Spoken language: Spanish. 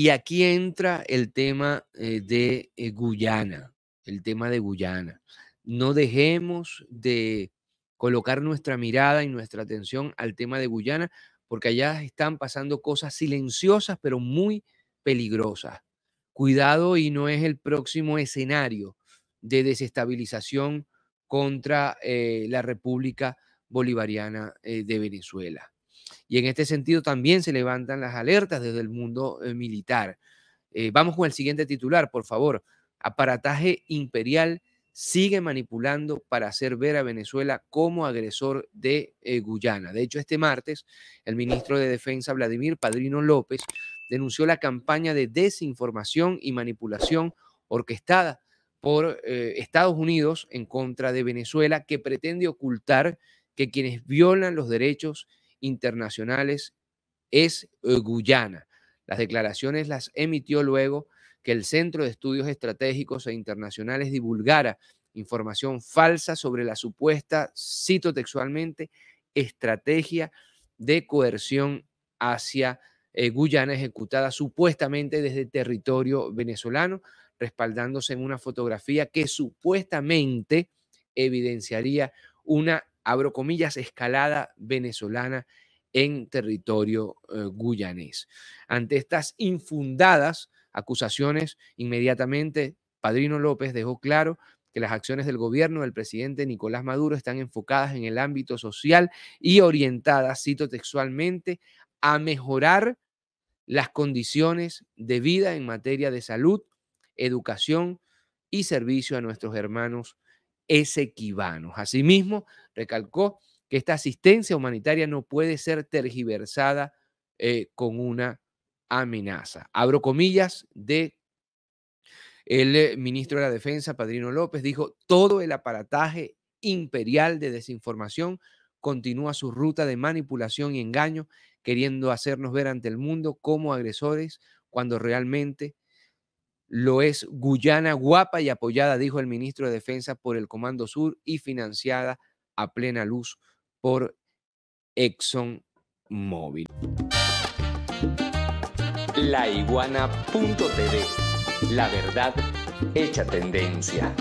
Y aquí entra el tema eh, de eh, Guyana, el tema de Guyana. No dejemos de colocar nuestra mirada y nuestra atención al tema de Guyana, porque allá están pasando cosas silenciosas, pero muy peligrosas. Cuidado y no es el próximo escenario de desestabilización contra eh, la República Bolivariana de Venezuela. Y en este sentido también se levantan las alertas desde el mundo eh, militar. Eh, vamos con el siguiente titular, por favor. Aparataje imperial sigue manipulando para hacer ver a Venezuela como agresor de eh, Guyana. De hecho, este martes, el ministro de Defensa, Vladimir Padrino López, denunció la campaña de desinformación y manipulación orquestada por Estados Unidos en contra de Venezuela, que pretende ocultar que quienes violan los derechos internacionales es eh, Guyana. Las declaraciones las emitió luego que el Centro de Estudios Estratégicos e Internacionales divulgara información falsa sobre la supuesta, cito textualmente, estrategia de coerción hacia eh, Guyana ejecutada supuestamente desde territorio venezolano, respaldándose en una fotografía que supuestamente evidenciaría una abro comillas, escalada venezolana en territorio eh, guyanés. Ante estas infundadas acusaciones, inmediatamente Padrino López dejó claro que las acciones del gobierno del presidente Nicolás Maduro están enfocadas en el ámbito social y orientadas, cito textualmente, a mejorar las condiciones de vida en materia de salud, educación y servicio a nuestros hermanos esequibanos. Asimismo, recalcó que esta asistencia humanitaria no puede ser tergiversada eh, con una amenaza. Abro comillas de el eh, ministro de la Defensa, Padrino López, dijo, todo el aparataje imperial de desinformación continúa su ruta de manipulación y engaño, queriendo hacernos ver ante el mundo como agresores cuando realmente lo es Guyana guapa y apoyada, dijo el ministro de Defensa, por el Comando Sur y financiada a plena luz por ExxonMobil. La iguana.tv. La verdad hecha tendencia.